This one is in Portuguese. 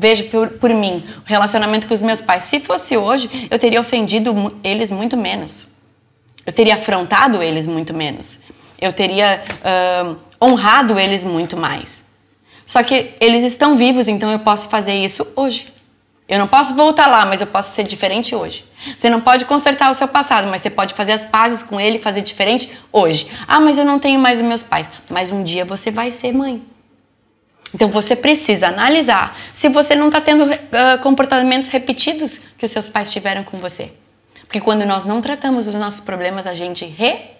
Vejo por, por mim o relacionamento com os meus pais. Se fosse hoje, eu teria ofendido eles muito menos. Eu teria afrontado eles muito menos. Eu teria uh, honrado eles muito mais. Só que eles estão vivos, então eu posso fazer isso hoje. Eu não posso voltar lá, mas eu posso ser diferente hoje. Você não pode consertar o seu passado, mas você pode fazer as pazes com ele, fazer diferente hoje. Ah, mas eu não tenho mais os meus pais. Mas um dia você vai ser mãe. Então você precisa analisar se você não está tendo uh, comportamentos repetidos que os seus pais tiveram com você. Porque quando nós não tratamos os nossos problemas, a gente repete